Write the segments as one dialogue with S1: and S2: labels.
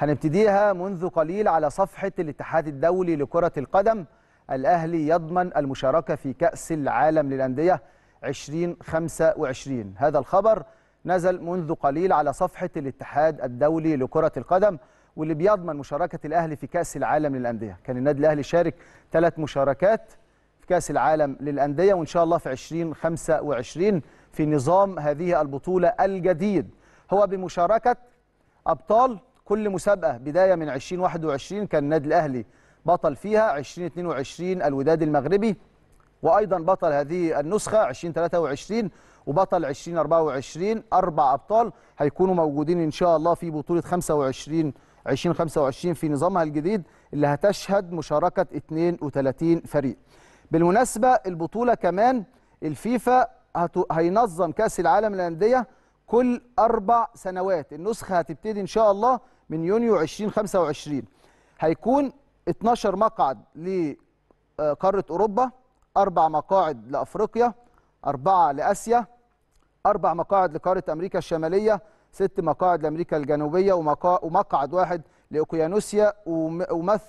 S1: هنبتديها منذ قليل على صفحة الاتحاد الدولي لكرة القدم الأهلي يضمن المشاركة في كأس العالم للأندية 2025 هذا الخبر نزل منذ قليل على صفحة الاتحاد الدولي لكرة القدم واللي بيضمن مشاركة الأهلي في كأس العالم للأندية كان النادي الأهلي شارك ثلاث مشاركات في كأس العالم للأندية وإن شاء الله في 2025 في نظام هذه البطولة الجديد هو بمشاركة أبطال كل مسابقه بدايه من 2021 كان النادي الاهلي بطل فيها 2022 الوداد المغربي وايضا بطل هذه النسخه 2023 وبطل 2024 اربع ابطال هيكونوا موجودين ان شاء الله في بطوله 25 2025 في نظامها الجديد اللي هتشهد مشاركه 32 فريق. بالمناسبه البطوله كمان الفيفا هت... هينظم كاس العالم للانديه كل اربع سنوات، النسخه هتبتدي ان شاء الله من يونيو 2025 هيكون 12 مقعد لقاره آه، اوروبا اربع مقاعد لافريقيا اربعه لاسيا اربع مقاعد لقاره امريكا الشماليه ست مقاعد لامريكا الجنوبيه ومقعد واحد لاوكيانوسيا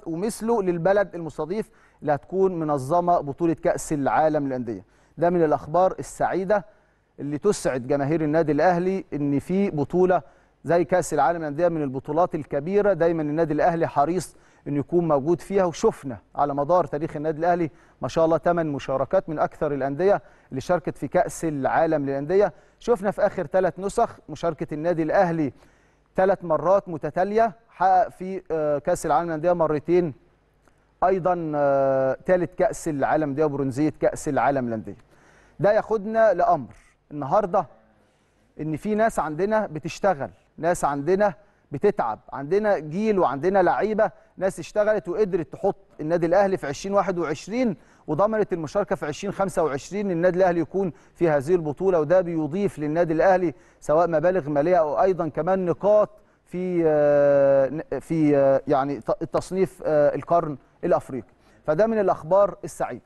S1: ومثله للبلد المستضيف اللي هتكون منظمه بطوله كاس العالم للانديه ده من الاخبار السعيده اللي تسعد جماهير النادي الاهلي ان في بطوله زي كاس العالم للانديه من البطولات الكبيره دايما النادي الاهلي حريص انه يكون موجود فيها وشفنا على مدار تاريخ النادي الاهلي ما شاء الله 8 مشاركات من اكثر الانديه اللي شاركت في كاس العالم للانديه شفنا في اخر ثلاث نسخ مشاركه النادي الاهلي ثلاث مرات متتاليه حقق في آه، كاس العالم للانديه مرتين ايضا ثالث آه، كاس العالم دي برونزيه كاس العالم للانديه ده ياخدنا لامر النهارده ان في ناس عندنا بتشتغل ناس عندنا بتتعب عندنا جيل وعندنا لعيبه ناس اشتغلت وقدرت تحط النادي الاهلي في 2021 وضمنت المشاركه في 2025 النادي الاهلي يكون في هذه البطوله وده بيضيف للنادي الاهلي سواء مبالغ ماليه او ايضا كمان نقاط في آه، في آه، يعني تصنيف آه، القرن الافريقي فده من الاخبار السعيده